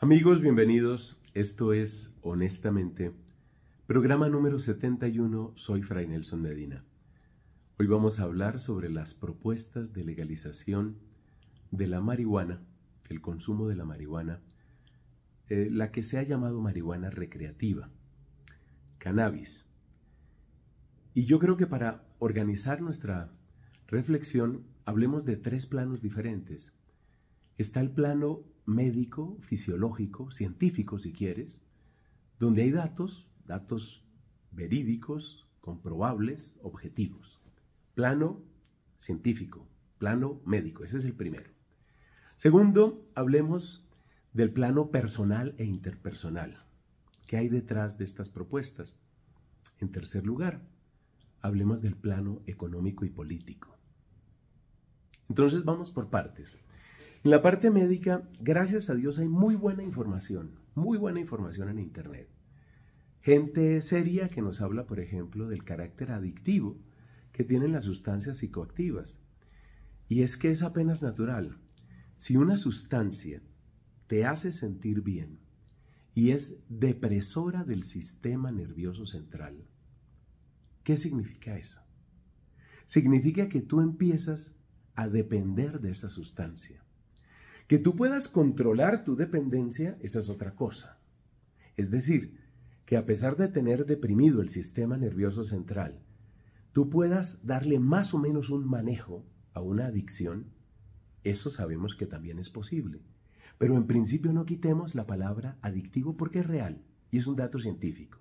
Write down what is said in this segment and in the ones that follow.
Amigos, bienvenidos. Esto es Honestamente, programa número 71. Soy Fray Nelson Medina. Hoy vamos a hablar sobre las propuestas de legalización de la marihuana, el consumo de la marihuana, eh, la que se ha llamado marihuana recreativa, cannabis. Y yo creo que para organizar nuestra reflexión, hablemos de tres planos diferentes. Está el plano médico, fisiológico, científico si quieres, donde hay datos, datos verídicos, comprobables, objetivos. Plano científico, plano médico, ese es el primero. Segundo, hablemos del plano personal e interpersonal. ¿Qué hay detrás de estas propuestas? En tercer lugar, hablemos del plano económico y político. Entonces vamos por partes. En la parte médica, gracias a Dios hay muy buena información, muy buena información en Internet. Gente seria que nos habla, por ejemplo, del carácter adictivo que tienen las sustancias psicoactivas. Y es que es apenas natural. Si una sustancia te hace sentir bien y es depresora del sistema nervioso central, ¿qué significa eso? Significa que tú empiezas a depender de esa sustancia. Que tú puedas controlar tu dependencia, esa es otra cosa. Es decir, que a pesar de tener deprimido el sistema nervioso central, tú puedas darle más o menos un manejo a una adicción, eso sabemos que también es posible. Pero en principio no quitemos la palabra adictivo porque es real y es un dato científico.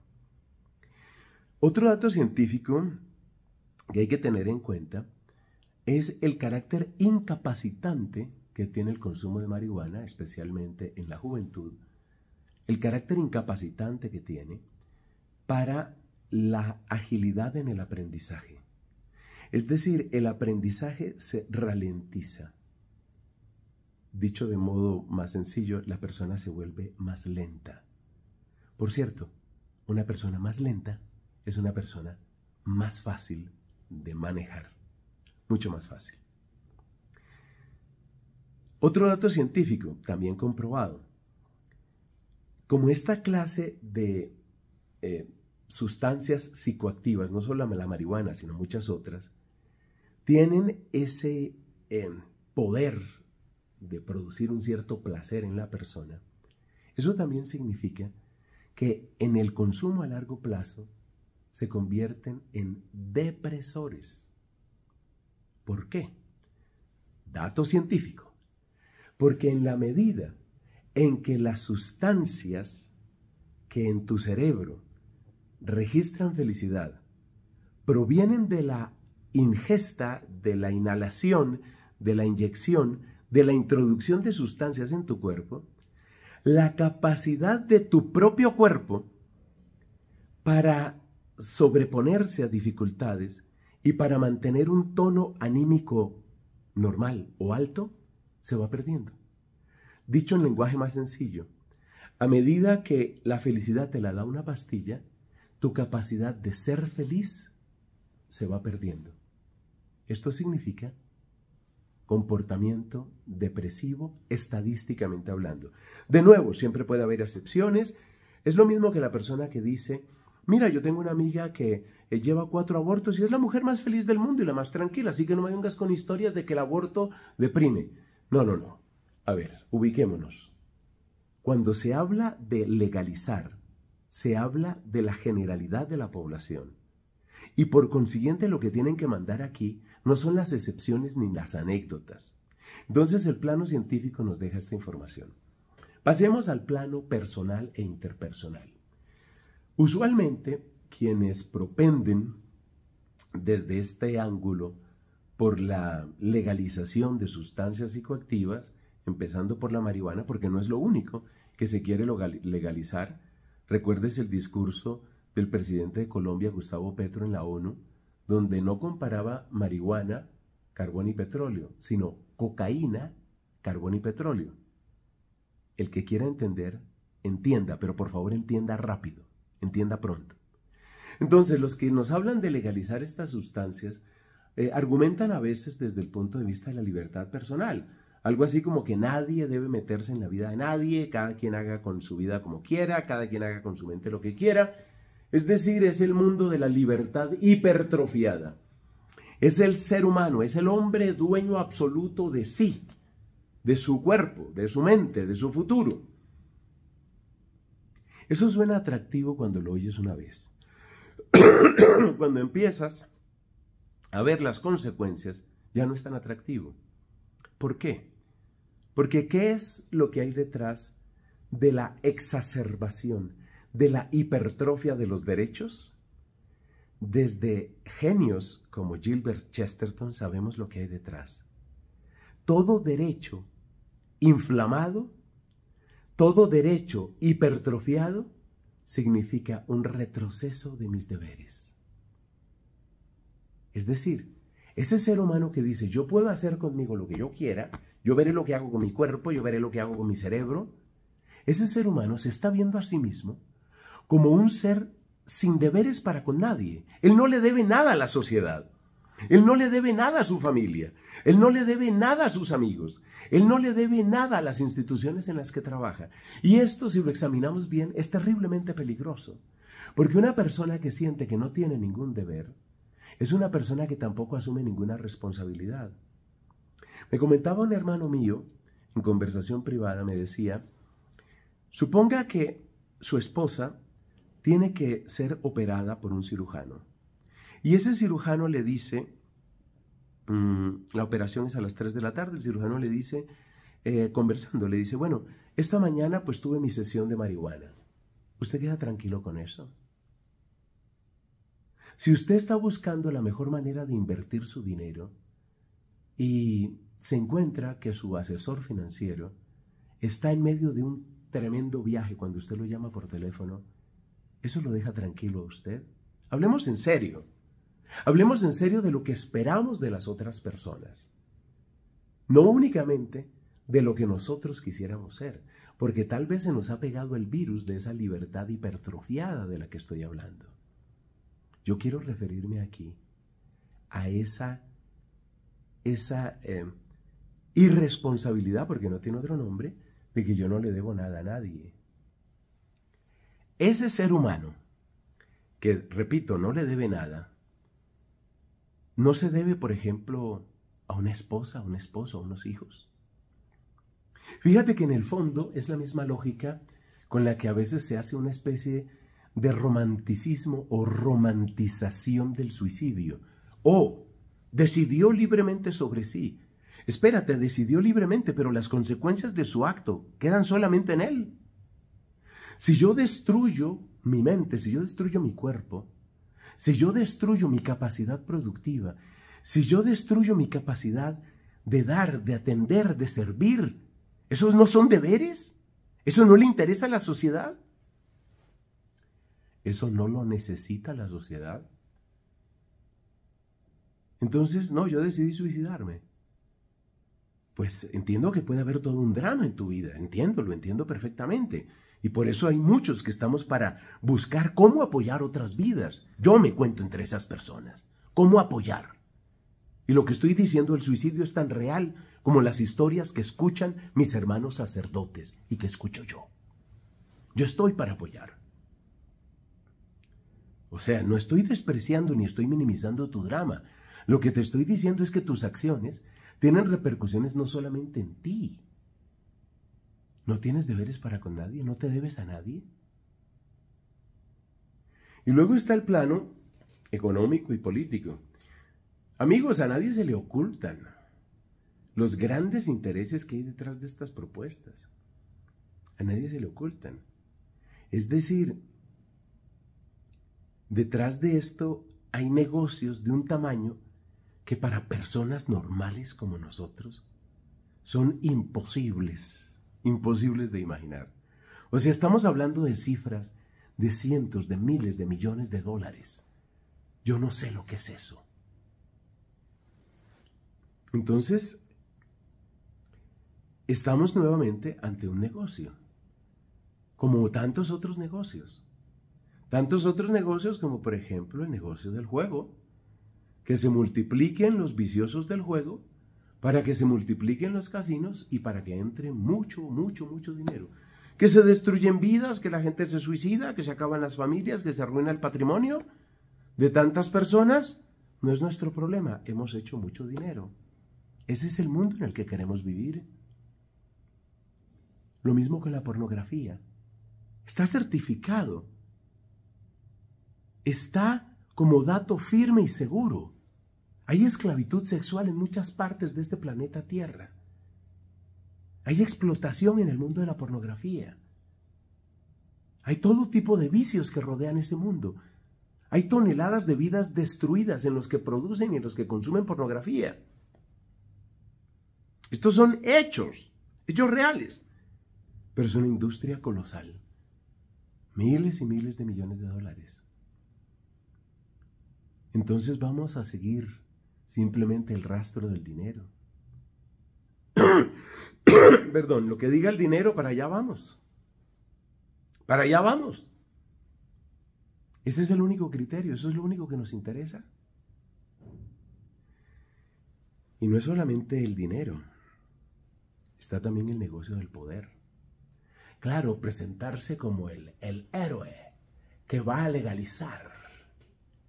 Otro dato científico que hay que tener en cuenta es el carácter incapacitante que tiene el consumo de marihuana, especialmente en la juventud, el carácter incapacitante que tiene para la agilidad en el aprendizaje. Es decir, el aprendizaje se ralentiza. Dicho de modo más sencillo, la persona se vuelve más lenta. Por cierto, una persona más lenta es una persona más fácil de manejar, mucho más fácil. Otro dato científico, también comprobado. Como esta clase de eh, sustancias psicoactivas, no solo la marihuana, sino muchas otras, tienen ese eh, poder de producir un cierto placer en la persona, eso también significa que en el consumo a largo plazo se convierten en depresores. ¿Por qué? Dato científico. Porque en la medida en que las sustancias que en tu cerebro registran felicidad provienen de la ingesta, de la inhalación, de la inyección, de la introducción de sustancias en tu cuerpo, la capacidad de tu propio cuerpo para sobreponerse a dificultades y para mantener un tono anímico normal o alto se va perdiendo. Dicho en lenguaje más sencillo, a medida que la felicidad te la da una pastilla, tu capacidad de ser feliz se va perdiendo. Esto significa comportamiento depresivo estadísticamente hablando. De nuevo, siempre puede haber excepciones. Es lo mismo que la persona que dice, mira, yo tengo una amiga que eh, lleva cuatro abortos y es la mujer más feliz del mundo y la más tranquila, así que no me vengas con historias de que el aborto deprime. No, no, no. A ver, ubiquémonos. Cuando se habla de legalizar, se habla de la generalidad de la población. Y por consiguiente lo que tienen que mandar aquí no son las excepciones ni las anécdotas. Entonces el plano científico nos deja esta información. Pasemos al plano personal e interpersonal. Usualmente quienes propenden desde este ángulo por la legalización de sustancias psicoactivas, empezando por la marihuana, porque no es lo único que se quiere legalizar. Recuerdes el discurso del presidente de Colombia, Gustavo Petro, en la ONU, donde no comparaba marihuana, carbón y petróleo, sino cocaína, carbón y petróleo. El que quiera entender, entienda, pero por favor entienda rápido, entienda pronto. Entonces, los que nos hablan de legalizar estas sustancias eh, argumentan a veces desde el punto de vista de la libertad personal. Algo así como que nadie debe meterse en la vida de nadie, cada quien haga con su vida como quiera, cada quien haga con su mente lo que quiera. Es decir, es el mundo de la libertad hipertrofiada. Es el ser humano, es el hombre dueño absoluto de sí, de su cuerpo, de su mente, de su futuro. Eso suena atractivo cuando lo oyes una vez. cuando empiezas a ver las consecuencias, ya no es tan atractivo. ¿Por qué? Porque ¿qué es lo que hay detrás de la exacerbación, de la hipertrofia de los derechos? Desde genios como Gilbert Chesterton sabemos lo que hay detrás. Todo derecho inflamado, todo derecho hipertrofiado, significa un retroceso de mis deberes. Es decir, ese ser humano que dice, yo puedo hacer conmigo lo que yo quiera, yo veré lo que hago con mi cuerpo, yo veré lo que hago con mi cerebro, ese ser humano se está viendo a sí mismo como un ser sin deberes para con nadie. Él no le debe nada a la sociedad. Él no le debe nada a su familia. Él no le debe nada a sus amigos. Él no le debe nada a las instituciones en las que trabaja. Y esto, si lo examinamos bien, es terriblemente peligroso. Porque una persona que siente que no tiene ningún deber, es una persona que tampoco asume ninguna responsabilidad. Me comentaba un hermano mío, en conversación privada, me decía, suponga que su esposa tiene que ser operada por un cirujano. Y ese cirujano le dice, mm, la operación es a las 3 de la tarde, el cirujano le dice, eh, conversando, le dice, bueno, esta mañana pues tuve mi sesión de marihuana. ¿Usted queda tranquilo con eso? Si usted está buscando la mejor manera de invertir su dinero y se encuentra que su asesor financiero está en medio de un tremendo viaje cuando usted lo llama por teléfono, ¿eso lo deja tranquilo a usted? Hablemos en serio. Hablemos en serio de lo que esperamos de las otras personas. No únicamente de lo que nosotros quisiéramos ser, porque tal vez se nos ha pegado el virus de esa libertad hipertrofiada de la que estoy hablando. Yo quiero referirme aquí a esa, esa eh, irresponsabilidad, porque no tiene otro nombre, de que yo no le debo nada a nadie. Ese ser humano, que repito, no le debe nada, no se debe, por ejemplo, a una esposa, a un esposo, a unos hijos. Fíjate que en el fondo es la misma lógica con la que a veces se hace una especie de romanticismo o romantización del suicidio. O decidió libremente sobre sí. Espérate, decidió libremente, pero las consecuencias de su acto quedan solamente en él. Si yo destruyo mi mente, si yo destruyo mi cuerpo, si yo destruyo mi capacidad productiva, si yo destruyo mi capacidad de dar, de atender, de servir, ¿esos no son deberes? ¿Eso no le interesa a la sociedad? ¿Eso no lo necesita la sociedad? Entonces, no, yo decidí suicidarme. Pues entiendo que puede haber todo un drama en tu vida, entiendo, lo entiendo perfectamente. Y por eso hay muchos que estamos para buscar cómo apoyar otras vidas. Yo me cuento entre esas personas. ¿Cómo apoyar? Y lo que estoy diciendo, el suicidio es tan real como las historias que escuchan mis hermanos sacerdotes y que escucho yo. Yo estoy para apoyar. O sea, no estoy despreciando ni estoy minimizando tu drama. Lo que te estoy diciendo es que tus acciones tienen repercusiones no solamente en ti. No tienes deberes para con nadie, no te debes a nadie. Y luego está el plano económico y político. Amigos, a nadie se le ocultan los grandes intereses que hay detrás de estas propuestas. A nadie se le ocultan. Es decir, Detrás de esto hay negocios de un tamaño que para personas normales como nosotros son imposibles, imposibles de imaginar. O sea, estamos hablando de cifras de cientos, de miles, de millones de dólares. Yo no sé lo que es eso. Entonces, estamos nuevamente ante un negocio, como tantos otros negocios. Tantos otros negocios como por ejemplo el negocio del juego. Que se multipliquen los viciosos del juego para que se multipliquen los casinos y para que entre mucho, mucho, mucho dinero. Que se destruyen vidas, que la gente se suicida, que se acaban las familias, que se arruina el patrimonio de tantas personas. No es nuestro problema, hemos hecho mucho dinero. Ese es el mundo en el que queremos vivir. Lo mismo que la pornografía. Está certificado está como dato firme y seguro. Hay esclavitud sexual en muchas partes de este planeta Tierra. Hay explotación en el mundo de la pornografía. Hay todo tipo de vicios que rodean ese mundo. Hay toneladas de vidas destruidas en los que producen y en los que consumen pornografía. Estos son hechos, hechos reales. Pero es una industria colosal. Miles y miles de millones de dólares entonces vamos a seguir simplemente el rastro del dinero. Perdón, lo que diga el dinero, para allá vamos. Para allá vamos. Ese es el único criterio, eso es lo único que nos interesa. Y no es solamente el dinero, está también el negocio del poder. Claro, presentarse como el, el héroe que va a legalizar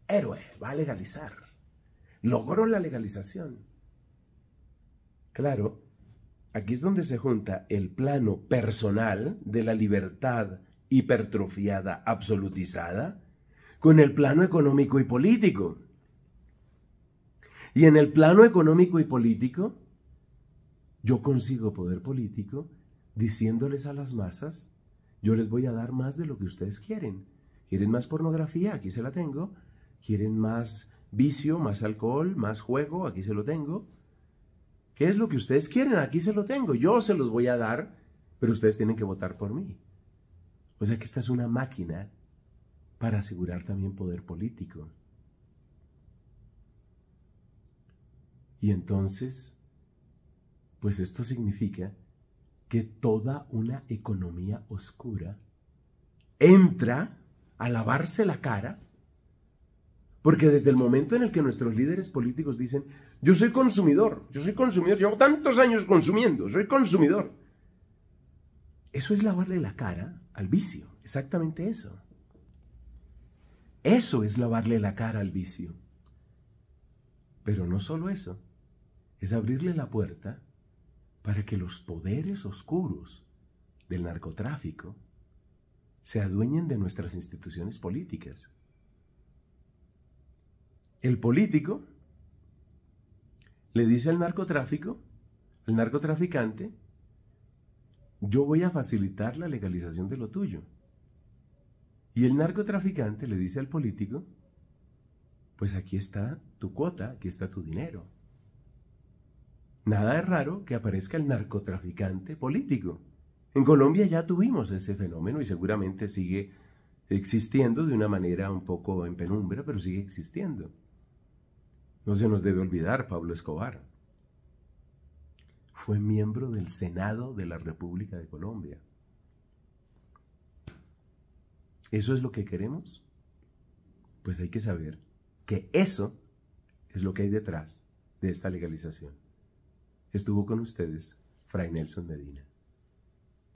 héroe, va a legalizar. Logró la legalización. Claro, aquí es donde se junta el plano personal de la libertad hipertrofiada, absolutizada, con el plano económico y político. Y en el plano económico y político, yo consigo poder político diciéndoles a las masas, yo les voy a dar más de lo que ustedes quieren. ¿Quieren más pornografía? Aquí se la tengo. ¿Quieren más vicio, más alcohol, más juego? Aquí se lo tengo. ¿Qué es lo que ustedes quieren? Aquí se lo tengo. Yo se los voy a dar, pero ustedes tienen que votar por mí. O sea que esta es una máquina para asegurar también poder político. Y entonces, pues esto significa que toda una economía oscura entra a lavarse la cara porque desde el momento en el que nuestros líderes políticos dicen, yo soy consumidor, yo soy consumidor, llevo tantos años consumiendo, soy consumidor. Eso es lavarle la cara al vicio, exactamente eso. Eso es lavarle la cara al vicio. Pero no solo eso, es abrirle la puerta para que los poderes oscuros del narcotráfico se adueñen de nuestras instituciones políticas el político le dice al narcotráfico, al narcotraficante, yo voy a facilitar la legalización de lo tuyo. Y el narcotraficante le dice al político, pues aquí está tu cuota, aquí está tu dinero. Nada es raro que aparezca el narcotraficante político. En Colombia ya tuvimos ese fenómeno y seguramente sigue existiendo de una manera un poco en penumbra, pero sigue existiendo. No se nos debe olvidar Pablo Escobar. Fue miembro del Senado de la República de Colombia. ¿Eso es lo que queremos? Pues hay que saber que eso es lo que hay detrás de esta legalización. Estuvo con ustedes Fray Nelson Medina.